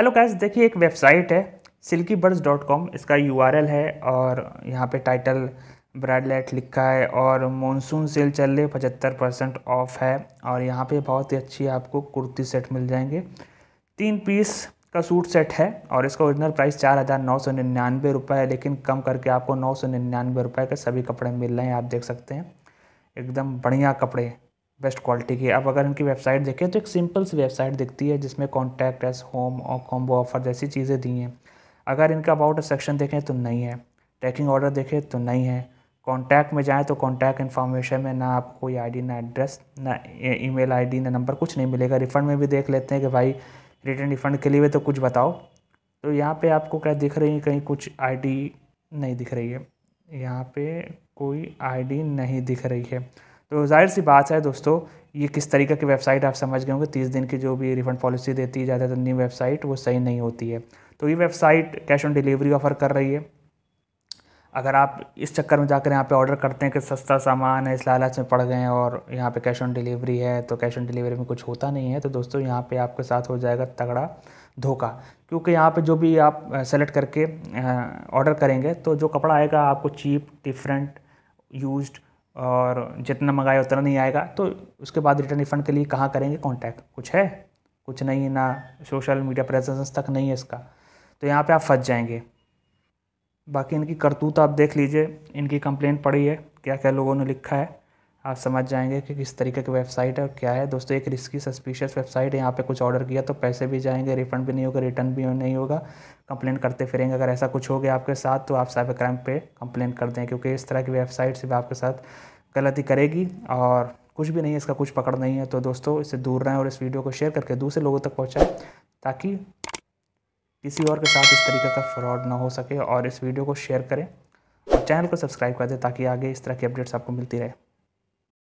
hello guys देखिए एक website है सिल्की डॉट कॉम इसका यू है और यहाँ पे टाइटल ब्राडलाइट लिखा है और मॉनसून सेल चल रही पचहत्तर परसेंट ऑफ है और यहाँ पे बहुत ही अच्छी आपको कुर्ती सेट मिल जाएंगे तीन पीस का सूट सेट है और इसका ओरिजिनल प्राइस चार हज़ार नौ सौ निन्यानवे रुपये है लेकिन कम करके आपको नौ सौ निन्यानवे रुपये के सभी कपड़े मिल रहे हैं आप देख सकते हैं एकदम बढ़िया कपड़े बेस्ट क्वालिटी की अब अगर इनकी वेबसाइट देखें तो एक सिंपल सी वेबसाइट दिखती है जिसमें कॉन्टैक्ट एस होम और कॉम्बो ऑफर जैसी चीज़ें दी हैं अगर इनका अबाउट सेक्शन देखें तो नहीं है ट्रैकिंग ऑर्डर देखें तो नहीं है कॉन्टैक्ट में जाएँ तो कॉन्टैक्ट इन्फॉर्मेशन में ना आपको कोई आई ना एड्रेस ना ईमेल e- आईडी ना नंबर कुछ नहीं मिलेगा रिफ़ंड में भी देख लेते हैं कि भाई रिटर्न रिफ़ंड के लिए तो कुछ बताओ तो यहाँ पर आपको क्या दिख रही है कहीं कुछ आई नहीं दिख रही है यहाँ पर कोई आई नहीं दिख रही है तो जाहिर सी बात है दोस्तों ये किस तरीके की वेबसाइट आप समझ गए होंगे तीस दिन की जो भी रिफंड पॉलिसी देती है ज़्यादातर न्यू वेबसाइट वो सही नहीं होती है तो ये website cash on delivery offer कर रही है अगर आप इस चक्कर में जाकर यहाँ पे ऑर्डर करते हैं कि सस्ता सामान है इस लालच में पड़ गए हैं और यहाँ पे कैश ऑन डिलीवरी है तो कैश ऑन डिलीवरी में कुछ होता नहीं है तो दोस्तों यहाँ पे आपके साथ हो जाएगा तगड़ा धोखा क्योंकि यहाँ पे जो भी आप सेलेक्ट करके ऑर्डर करेंगे तो जो कपड़ा आएगा आपको चीप डिफरेंट यूज्ड और जितना मंगाया उतना नहीं आएगा तो उसके बाद रिटर्न रिफंड के लिए कहाँ करेंगे कॉन्टैक्ट कुछ है कुछ नहीं है ना सोशल मीडिया प्रेजेंस तक नहीं है इसका तो यहाँ पे आप फंस जाएंगे बाकी इनकी करतूत आप देख लीजिए इनकी कंप्लेंट पड़ी है क्या क्या लोगों ने लिखा है आप समझ जाएंगे कि किस तरीके की वेबसाइट है और क्या है दोस्तों एक रिस्की सस्पिशियस वेबसाइट है यहाँ पे कुछ ऑर्डर किया तो पैसे भी जाएंगे रिफंड भी नहीं होगा रिटर्न भी नहीं होगा कंप्लेन करते फिरेंगे अगर ऐसा कुछ हो गया आपके साथ तो आप साइबर क्राइम पे कंप्लेन कर दें क्योंकि इस तरह की वेबसाइट से भी आपके साथ गलती करेगी और कुछ भी नहीं है इसका कुछ पकड़ नहीं है तो दोस्तों इससे दूर रहें और इस वीडियो को शेयर करके दूसरे लोगों तक पहुँचाएँ ताकि किसी और के साथ इस तरीके का फ्रॉड ना हो सके और इस वीडियो को शेयर करें और चैनल को सब्सक्राइब कर दें ताकि आगे इस तरह की अपडेट्स आपको मिलती रहे